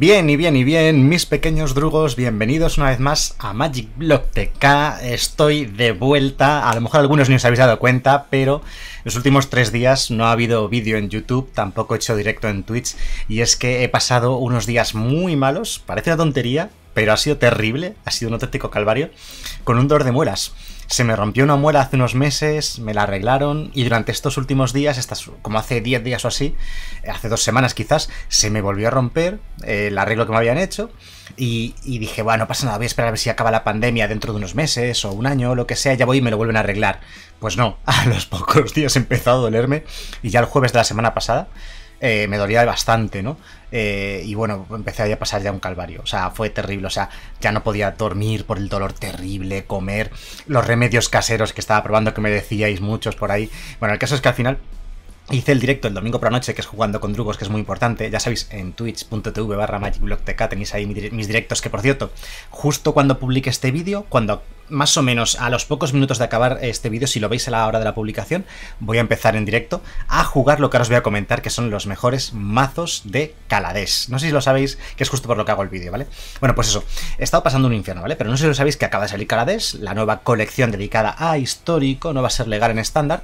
Bien y bien y bien, mis pequeños drugos, bienvenidos una vez más a Magic Block TK. Estoy de vuelta, a lo mejor algunos ni os habéis dado cuenta, pero los últimos tres días no ha habido vídeo en YouTube, tampoco he hecho directo en Twitch, y es que he pasado unos días muy malos, parece una tontería, pero ha sido terrible, ha sido un auténtico calvario, con un dolor de muelas. Se me rompió una muela hace unos meses, me la arreglaron y durante estos últimos días, estas, como hace 10 días o así, eh, hace dos semanas quizás, se me volvió a romper eh, el arreglo que me habían hecho y, dije, bueno, no pasa nada, voy a esperar a ver si acaba la pandemia dentro de unos meses o un año o lo que sea, ya voy y me lo vuelven a arreglar. Pues no, a los pocos días he empezado a dolerme y ya el jueves de la semana pasada eh, me dolía bastante, ¿no? Eh, y bueno, empecé a pasar ya un calvario. O sea, fue terrible. O sea, ya no podía dormir por el dolor terrible, comer, los remedios caseros que estaba probando que me decíais muchos por ahí. Bueno, el caso es que al final Hice el directo el domingo por la noche, que es jugando con drugos, que es muy importante. Ya sabéis, en twitch.tv barra magicblock.tk tenéis ahí mis directos, que por cierto, justo cuando publique este vídeo, cuando más o menos a los pocos minutos de acabar este vídeo, si lo veis a la hora de la publicación, voy a empezar en directo a jugar lo que ahora os voy a comentar, que son los mejores mazos de Calades. No sé si lo sabéis, que es justo por lo que hago el vídeo, ¿vale? Bueno, pues eso, he estado pasando un infierno, ¿vale? Pero no sé si lo sabéis que acaba de salir Calades, la nueva colección dedicada a histórico, no va a ser legal en estándar,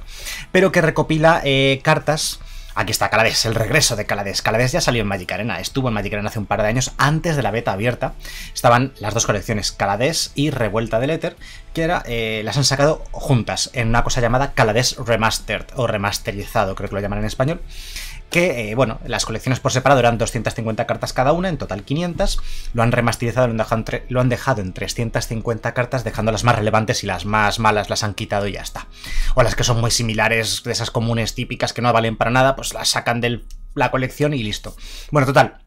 pero que recopila eh, cartas Aquí está Calades, el regreso de Calades. Calades ya salió en Magic Arena, estuvo en Magic Arena hace un par de años antes de la beta abierta. Estaban las dos colecciones, Calades y Revuelta del Éter, que eh, las han sacado juntas en una cosa llamada Calades Remastered o remasterizado, creo que lo llaman en español que, eh, bueno, las colecciones por separado eran 250 cartas cada una, en total 500, lo han remasterizado, lo han dejado, en, lo han dejado en 350 cartas, dejando las más relevantes y las más malas las han quitado y ya está. O las que son muy similares, de esas comunes típicas que no valen para nada, pues las sacan de la colección y listo. Bueno, total,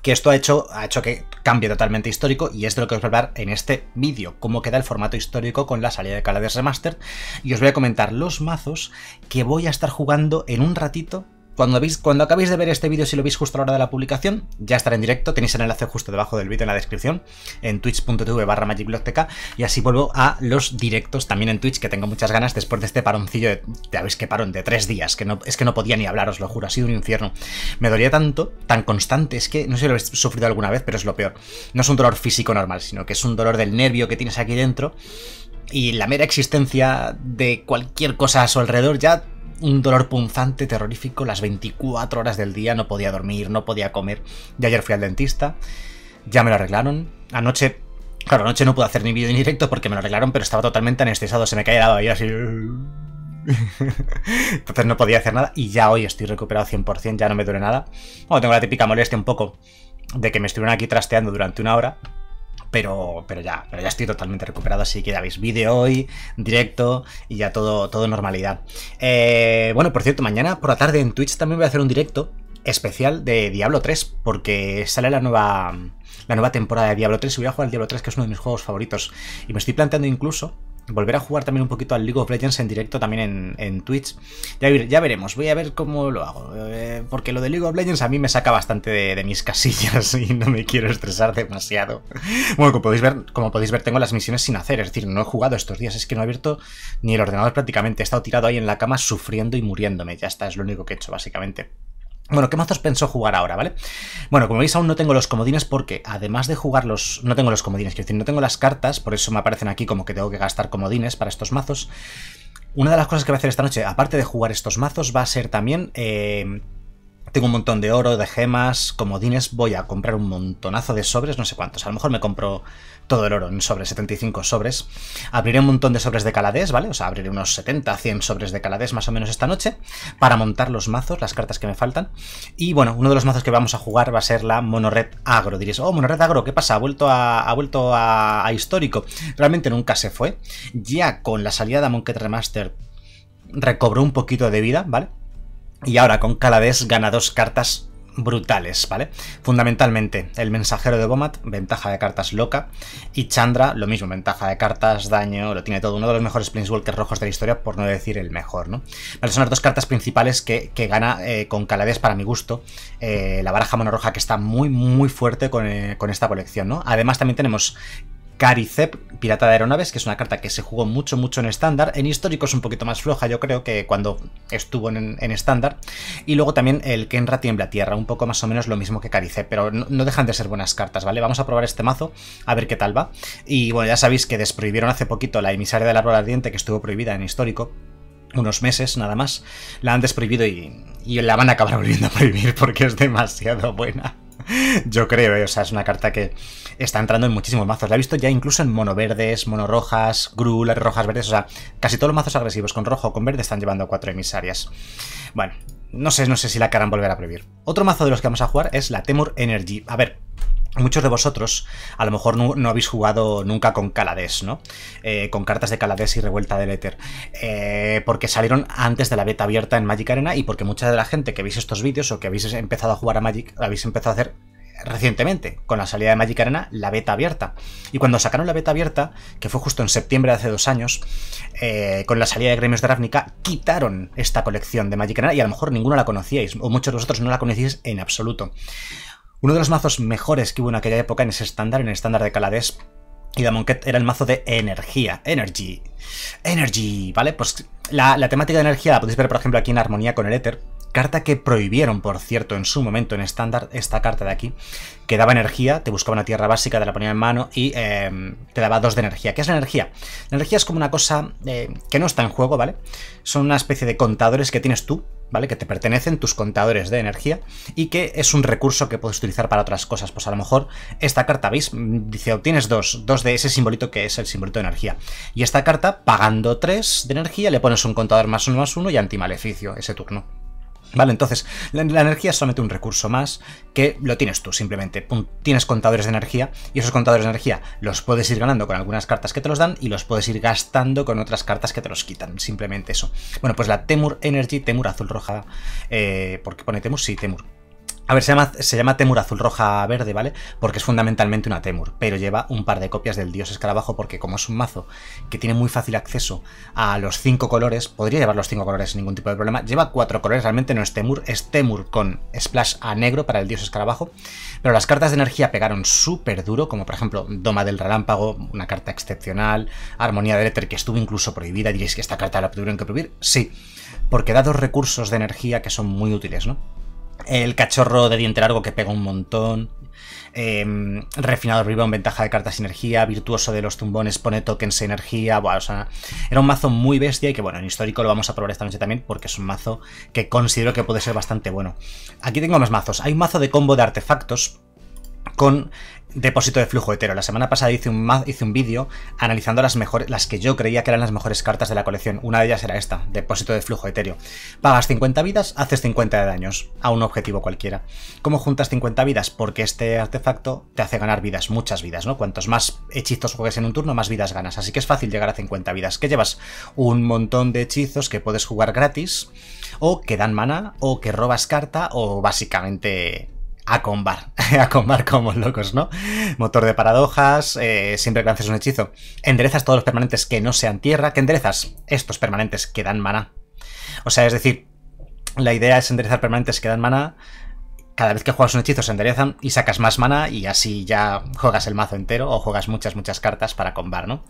que esto ha hecho, ha hecho que cambie totalmente histórico y es de lo que os voy a hablar en este vídeo, cómo queda el formato histórico con la salida de Calades Remastered y os voy a comentar los mazos que voy a estar jugando en un ratito cuando, cuando acabéis de ver este vídeo, si lo veis justo a la hora de la publicación, ya estará en directo, tenéis el enlace justo debajo del vídeo en la descripción, en twitch.tv barra y así vuelvo a los directos también en Twitch, que tengo muchas ganas después de este paroncillo de, ya veis que parón, de tres días, que no, es que no podía ni hablar, os lo juro, ha sido un infierno. Me dolía tanto, tan constante, es que no sé si lo habéis sufrido alguna vez, pero es lo peor. No es un dolor físico normal, sino que es un dolor del nervio que tienes aquí dentro, y la mera existencia de cualquier cosa a su alrededor ya un dolor punzante, terrorífico, las 24 horas del día, no podía dormir, no podía comer. Y ayer fui al dentista, ya me lo arreglaron. Anoche, claro, anoche no pude hacer ni vídeo ni directo porque me lo arreglaron, pero estaba totalmente anestesado, se me caía la ahí así... Entonces no podía hacer nada y ya hoy estoy recuperado 100%, ya no me duele nada. Bueno, tengo la típica molestia un poco de que me estuvieron aquí trasteando durante una hora, pero, pero ya, pero ya estoy totalmente recuperado, así que ya veis vídeo hoy, directo y ya todo, todo normalidad. Eh, bueno, por cierto, mañana por la tarde en Twitch también voy a hacer un directo especial de Diablo 3, porque sale la nueva, la nueva temporada de Diablo 3 y voy a jugar al Diablo 3, que es uno de mis juegos favoritos. Y me estoy planteando incluso volver a jugar también un poquito al League of Legends en directo también en, en Twitch. Ya, ya, veremos, voy a ver cómo lo hago. Eh, porque lo de League of Legends a mí me saca bastante de, mis casillas y no me quiero estresar demasiado. Bueno, podéis, ver, como podéis ver, tengo las misiones sin hacer, es decir, no he jugado estos días, es que no he abierto ni el ordenador prácticamente. He estado tirado ahí en la cama sufriendo y muriéndome. Ya está, es lo único que he hecho, básicamente. Bueno, ¿qué mazos pensó jugar ahora, vale? Bueno, como veis aún no tengo los comodines porque además de jugarlos, no tengo los comodines, quiero decir, no tengo las cartas, por eso me aparecen aquí como que tengo que gastar comodines para estos mazos. Una de las cosas que voy a hacer esta noche, aparte de jugar estos mazos, va a ser también eh, tengo un montón de oro, de gemas, comodines, voy a comprar un montonazo de sobres, no sé cuántos, a lo mejor me compro todo el oro en sobres, 75 sobres. Abriré un montón de sobres de calades, ¿vale? O sea, abriré unos 70, 100 sobres de calades más o menos esta noche para montar los mazos, las cartas que me faltan. Y bueno, uno de los mazos que vamos a jugar va a ser la Monored Agro. Diréis, oh, Monored Agro, ¿qué pasa? Ha vuelto a, ha vuelto a, histórico. Realmente nunca se fue. Ya con la salida de Monkey Remaster recobró un poquito de vida, ¿vale? Y ahora con Calades gana dos cartas brutales, ¿vale? Fundamentalmente, el mensajero de Bomat, ventaja de cartas loca, y Chandra, lo mismo, ventaja de cartas, daño, lo tiene todo, uno de los mejores Planeswalkers rojos de la historia, por no decir el mejor, ¿no? Pero son las dos cartas principales que, gana eh, con Calades, para mi gusto, eh, la baraja roja que está muy, muy fuerte con, eh, con esta colección, ¿no? Además también tenemos Caricep, Pirata de Aeronaves, que es una carta que se jugó mucho, mucho en estándar. En histórico es un poquito más floja, yo creo, que cuando estuvo en estándar. Y luego también el Kenra Tiembla Tierra, un poco más o menos lo mismo que Caricep, pero no, dejan de ser buenas cartas, ¿vale? Vamos a probar este mazo, a ver qué tal va. Y bueno, ya sabéis que desprohibieron hace poquito la emisaria del árbol ardiente, que estuvo prohibida en histórico unos meses nada más, la han desprohibido y la van a acabar volviendo a prohibir porque es demasiado buena. Yo creo, eh, o sea, es una carta que está entrando en muchísimos mazos. La he visto ya incluso en mono verdes, mono rojas, grulas rojas verdes, o sea, casi todos los mazos agresivos con rojo o con verde están llevando cuatro emisarias. Bueno, no sé, no sé si la caran volver a prohibir. Otro mazo de los que vamos a jugar es la Temur Energy. A ver, Muchos de vosotros a lo mejor no, habéis jugado nunca con Calades, ¿no? Eh, con cartas de Calades y revuelta del éter. Eh, porque salieron antes de la beta abierta en Magic Arena y porque mucha de la gente que veis estos vídeos o que habéis empezado a jugar a Magic, habéis empezado a hacer recientemente, con la salida de Magic Arena, la beta abierta. Y cuando sacaron la beta abierta, que fue justo en septiembre de hace dos años, eh, con la salida de Gremios de Ravnica, quitaron esta colección de Magic Arena y a lo mejor ninguno la conocíais, o muchos de vosotros no la conocíais en absoluto. Uno de los mazos mejores que hubo en aquella época en ese estándar, en el estándar de Calades y monquet era el mazo de energía. Energy. Energy, ¿vale? Pues la, temática de energía la podéis ver, por ejemplo, aquí en Armonía con el Éter. Carta que prohibieron, por cierto, en su momento en estándar, esta carta de aquí, que daba energía, te buscaba una tierra básica, te la ponía en mano y em, te daba dos de energía. ¿Qué es la energía? La energía es como una cosa eh, que no está en juego, ¿vale? Son una especie de contadores que tienes tú ¿vale? Que te pertenecen tus contadores de energía y que es un recurso que puedes utilizar para otras cosas. Pues a lo mejor esta carta, ¿veis? Mm, dice, obtienes dos, dos de ese simbolito que es el simbolito de energía. Y esta carta, pagando tres de energía, le pones un contador más uno más uno y antimaleficio ese turno. Vale, entonces la, energía es solamente un recurso más que lo tienes tú, simplemente tienes contadores de energía y esos contadores de energía los puedes ir ganando con algunas cartas que te los dan y los puedes ir gastando con otras cartas que te los quitan, simplemente eso. Bueno, pues la Temur Energy, Temur azul roja, eh, ¿por qué pone Temur? Sí, Temur, a ver, se llama, se llama, Temur azul roja verde, ¿vale? Porque es fundamentalmente una Temur, pero lleva un par de copias del dios escarabajo porque como es un mazo que tiene muy fácil acceso a los cinco colores, podría llevar los cinco colores sin ningún tipo de problema, lleva cuatro colores, realmente no es Temur, es Temur con splash a negro para el dios escarabajo, pero las cartas de energía pegaron súper duro, como por ejemplo Doma del Relámpago, una carta excepcional, Armonía del Éter que estuvo incluso prohibida, diréis que esta carta la tuvieron que prohibir, sí, porque da dos recursos de energía que son muy útiles, ¿no? el cachorro de diente largo que pega un montón. Eh, refinado un ventaja de cartas energía, virtuoso de los tumbones, pone tokens e energía, o sea, era un mazo muy bestia y que bueno, en histórico lo vamos a probar esta noche también porque es un mazo que considero que puede ser bastante bueno. Aquí tengo más mazos, hay un mazo de combo de artefactos con depósito de flujo etéreo. La semana pasada hice un, un vídeo analizando las, mejores, las que yo creía que eran las mejores cartas de la colección. Una de ellas era esta, depósito de flujo etéreo. Pagas 50 vidas, haces 50 de daños a un objetivo cualquiera. ¿Cómo juntas 50 vidas? Porque este artefacto te hace ganar vidas, muchas vidas, ¿no? Cuantos más hechizos juegues en un turno, más vidas ganas. Así que es fácil llegar a 50 vidas. Que llevas un montón de hechizos que puedes jugar gratis, o que dan mana, o que robas carta, o básicamente a combar, a combar como locos, ¿no? Motor de paradojas, eh, siempre que lances un hechizo, enderezas todos los permanentes que no sean tierra, que enderezas estos permanentes que dan mana. O sea, es decir, la idea es enderezar permanentes que dan mana, cada vez que juegas un hechizo se enderezan y sacas más mana y así ya juegas el mazo entero o juegas muchas, muchas cartas para combar, ¿no?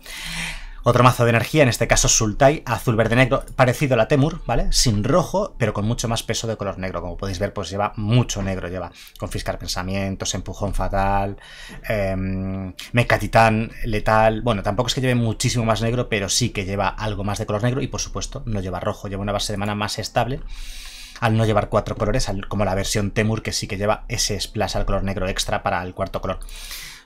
Otro mazo de energía, en este caso Sultai, azul, verde, negro, parecido a la Temur, ¿vale? Sin rojo, pero con mucho más peso de color negro. Como podéis ver, pues lleva mucho negro. Lleva confiscar pensamientos, empujón fatal, eh, letal. Bueno, tampoco es que lleve muchísimo más negro, pero sí que lleva algo más de color negro. Y por supuesto, no lleva rojo, lleva una base de mana más estable al no llevar cuatro colores, como la versión Temur que sí que lleva ese splash al color negro extra para el cuarto color.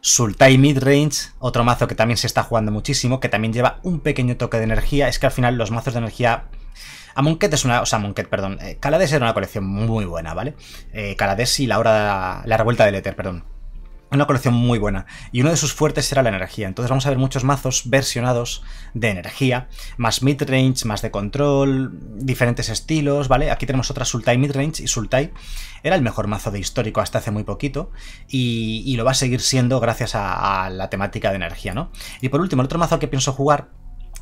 Sultai Midrange, otro mazo que también se está jugando muchísimo, que también lleva un pequeño toque de energía. Es que al final los mazos de energía... Amonkhet es una... O sea, Amonkhet, perdón. Kaladesh eh, era una colección muy buena, ¿vale? Eh, y la hora... La revuelta del éter, perdón. Una colección muy buena. Y uno de sus fuertes era la energía. Entonces vamos a ver muchos mazos versionados de energía. Más midrange, más de control, diferentes estilos, ¿vale? Aquí tenemos otra Sultai midrange y Sultai era el mejor mazo de histórico hasta hace muy poquito y, lo va a seguir siendo gracias a, la temática de energía, ¿no? Y por último, el otro mazo que pienso jugar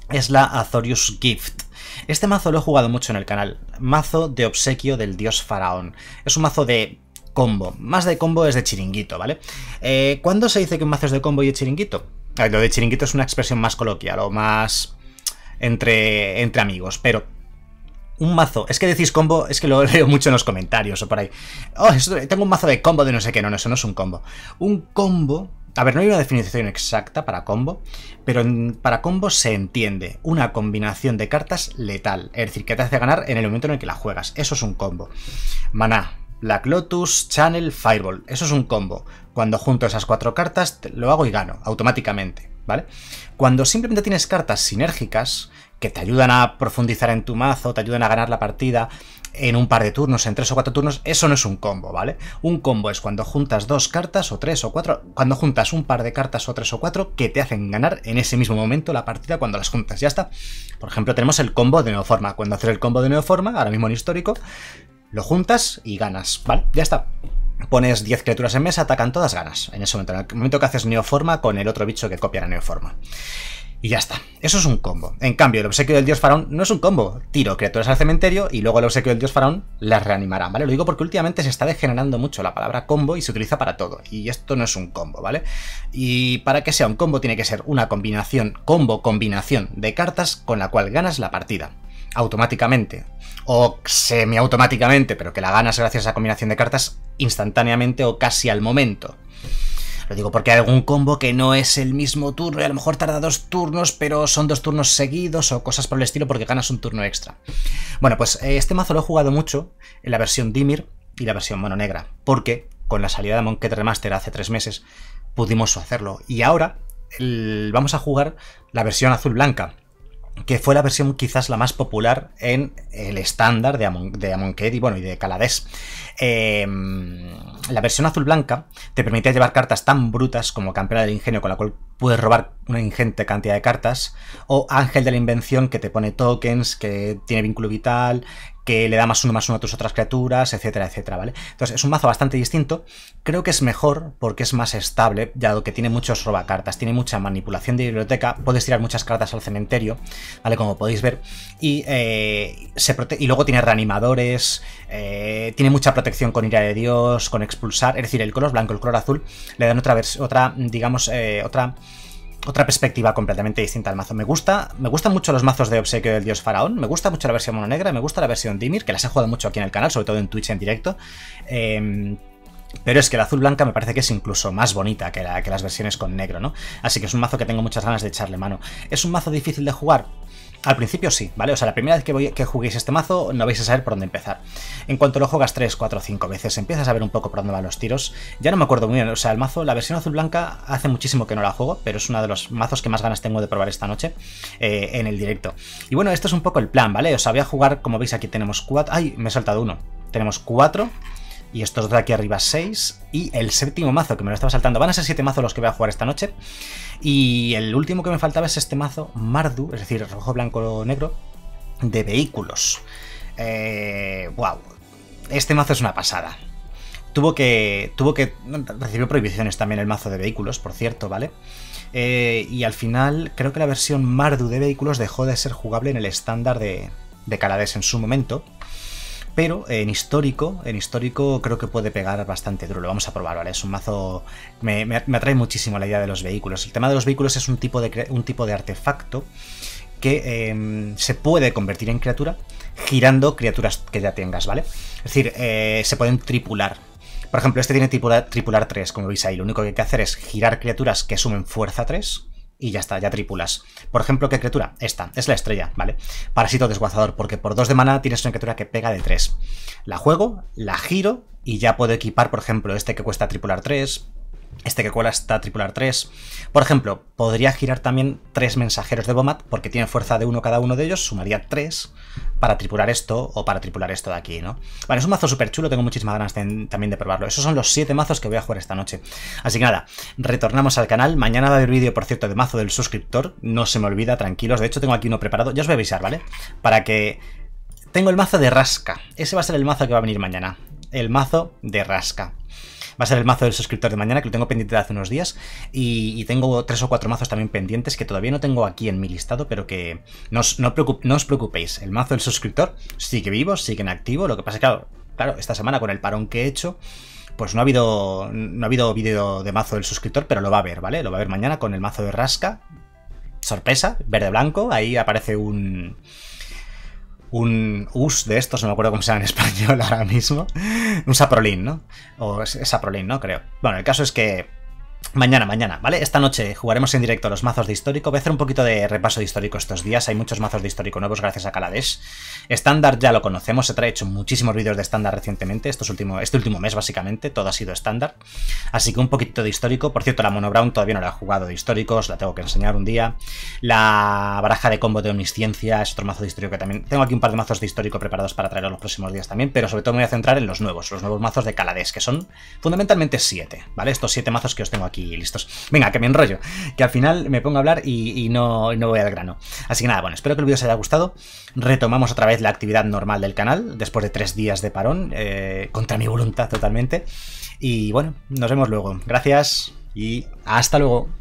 es la Azorius Gift. Este mazo lo he jugado mucho en el canal, mazo de obsequio del dios faraón. Es un mazo de combo. Más de combo es de chiringuito, ¿vale? Eh, ¿Cuándo se dice que un mazo es de combo y de chiringuito? lo de chiringuito es una expresión más coloquial o más entre, entre amigos, pero un mazo. Es que decís combo, es que lo leo mucho en los comentarios o por ahí. Oh, tengo un mazo de combo de no sé qué. No, eso no es un combo. Un combo. A ver, no hay una definición exacta para combo, pero para combo se entiende una combinación de cartas letal, es decir, que te hace ganar en el momento en el que la juegas. Eso es un combo. Maná, la Lotus, Channel, Fireball. Eso es un combo. Cuando junto esas cuatro cartas lo hago y gano, automáticamente, ¿vale? Cuando simplemente tienes cartas sinérgicas que te ayudan a profundizar en tu mazo, te ayudan a ganar la partida en un par de turnos, en tres o cuatro turnos, eso no es un combo, ¿vale? Un combo es cuando juntas dos cartas o tres o cuatro, cuando juntas un par de cartas o tres o cuatro que te hacen ganar en ese mismo momento la partida cuando las juntas, ya está. Por ejemplo, tenemos el combo de forma. Cuando hacer el combo de forma, ahora mismo en histórico, lo juntas y ganas, ¿vale? Ya está. Pones 10 criaturas en mesa, atacan todas, ganas. En ese momento, en el momento que haces neoforma con el otro bicho que copia la neoforma. Y ya está. Eso es un combo. En cambio, el obsequio del dios faraón no es un combo. Tiro criaturas al cementerio y luego el obsequio del dios faraón las reanimará, ¿vale? Lo digo porque últimamente se está degenerando mucho la palabra combo y se utiliza para todo. Y esto no es un combo, ¿vale? Y para que sea un combo tiene que ser una combinación, combo combinación de cartas con la cual ganas la partida automáticamente o semiautomáticamente, pero que la ganas gracias a combinación de cartas instantáneamente o casi al momento. Lo digo porque hay algún combo que no es el mismo turno y a lo mejor tarda dos turnos, pero son dos turnos seguidos o cosas por el estilo porque ganas un turno extra. Bueno, pues eh, este mazo lo he jugado mucho en la versión Dimir y la versión mono negra, porque con la salida de Monkey Remaster hace tres meses pudimos hacerlo. Y ahora vamos a jugar la versión azul blanca, que fue la versión quizás la más popular en el estándar de, Amon, de y bueno, y de Calades. Em, la versión azul blanca te permitía llevar cartas tan brutas como Campeona del Ingenio, con la cual puedes robar una ingente cantidad de cartas, o Ángel de la Invención, que te pone tokens, que tiene vínculo vital, que le da más uno más uno a tus otras criaturas, etcétera, etcétera, ¿vale? Entonces es un mazo bastante distinto, creo que es mejor porque es más estable, dado que tiene muchos robacartas, tiene mucha manipulación de biblioteca, puedes tirar muchas cartas al cementerio, ¿vale? Como podéis ver, y, eh, se y luego tiene reanimadores, eh, tiene mucha protección con ira de Dios, con expulsar, es decir, el color blanco, el color azul, le dan otra, otra digamos, eh, otra otra perspectiva completamente distinta al mazo. Me gusta, me gustan mucho los mazos de obsequio del dios faraón, me gusta mucho la versión mono negra, me gusta la versión Dimir, que las he jugado mucho aquí en el canal, sobre todo en Twitch en directo. Eh, pero es que la azul blanca me parece que es incluso más bonita que, la, que las versiones con negro, ¿no? Así que es un mazo que tengo muchas ganas de echarle mano. ¿Es un mazo difícil de jugar? Al principio sí, ¿vale? O sea, la primera vez que, juguéis este mazo no vais a saber por dónde empezar. En cuanto lo juegas 3, 4, 5 veces, empiezas a ver un poco por dónde van los tiros. Ya no me acuerdo muy bien, o sea, el mazo, la versión azul-blanca hace muchísimo que no la juego, pero es uno de los mazos que más ganas tengo de probar esta noche eh, en el directo. Y bueno, esto es un poco el plan, ¿vale? O sea, voy a jugar, como veis aquí tenemos 4... ¡Ay! Me he saltado uno. Tenemos 4... Cuatro y estos dos de aquí arriba 6 y el séptimo mazo que me lo estaba saltando. Van a ser 7 mazos los que voy a jugar esta noche y el último que me faltaba es este mazo Mardu, es decir, rojo, blanco, negro de vehículos. Eh, wow, este mazo es una pasada. Tuvo que, tuvo que recibió prohibiciones también el mazo de vehículos, por cierto, ¿vale? Eh, y al final creo que la versión Mardu de vehículos dejó de ser jugable en el estándar de, de Calades en su momento pero en histórico, en histórico creo que puede pegar bastante duro. Lo vamos a probar, ¿vale? Es un mazo. Me, me, atrae muchísimo la idea de los vehículos. El tema de los vehículos es un tipo de, un tipo de artefacto que em, se puede convertir en criatura girando criaturas que ya tengas, ¿vale? Es decir, eh, se pueden tripular. Por ejemplo, este tiene tripular 3, como veis ahí. Lo único que hay que hacer es girar criaturas que sumen fuerza 3 y ya está, ya tripulas. Por ejemplo, ¿qué criatura? Esta, es la estrella, ¿vale? Parasito desguazador, porque por 2 de mana tienes una criatura que pega de 3. La juego, la giro y ya puedo equipar, por ejemplo, este que cuesta tripular 3, este que cuela está tripular 3. Por ejemplo, podría girar también 3 mensajeros de Bomat, porque tiene fuerza de uno cada uno de ellos, sumaría 3 para tripular esto o para tripular esto de aquí, ¿no? Vale, es un mazo súper chulo, tengo muchísimas ganas también de probarlo. Esos son los 7 mazos que voy a jugar esta noche. Así que nada, retornamos al canal. Mañana va a haber vídeo, por cierto, de mazo del suscriptor. No se me olvida, tranquilos. De hecho, tengo aquí uno preparado. Ya os voy a avisar, ¿vale? Para que... Tengo el mazo de Rasca. Ese va a ser el mazo que va a venir mañana. El mazo de Rasca va a ser el mazo del suscriptor de mañana, que lo tengo pendiente de hace unos días. Y, tengo tres o cuatro mazos también pendientes que todavía no tengo aquí en mi listado, pero que no os, preocupéis. El mazo del suscriptor sigue vivo, sigue en activo. Lo que pasa es que, claro, claro esta semana con el parón que he hecho pues no ha habido no ha habido vídeo de mazo del suscriptor, pero lo va a ver, ¿vale? Lo va a ver mañana con el mazo de Rasca. Sorpresa, verde blanco, ahí aparece un un US de estos, no me acuerdo cómo se llama en español ahora mismo, un Saprolin, ¿no? O Saprolin, ¿no? Creo. Bueno, el caso es que Mañana, mañana, ¿vale? Esta noche jugaremos en directo los mazos de histórico. Voy a hacer un poquito de repaso de histórico estos días. Hay muchos mazos de histórico nuevos gracias a Kaladesh. Estándar ya lo conocemos. He hecho muchísimos vídeos de estándar recientemente. Estos este último mes, básicamente, todo ha sido estándar. Así que un poquito de histórico. Por cierto, la Mono Brown todavía no la he jugado de históricos la tengo que enseñar un día. La baraja de combo de omnisciencia es otro mazo de histórico que también... Tengo aquí un par de mazos de histórico preparados para traer los próximos días también. Pero sobre todo me voy a centrar en los nuevos. Los nuevos mazos de Kaladesh, que son fundamentalmente siete, ¿vale? Estos siete mazos que os tengo aquí aquí listos. Venga, que me enrollo, que al final me pongo a hablar y, no, no voy al grano. Así que nada, bueno, espero que el vídeo os haya gustado. Retomamos otra vez la actividad normal del canal, después de tres días de parón, eh, contra mi voluntad totalmente. Y bueno, nos vemos luego. Gracias y hasta luego.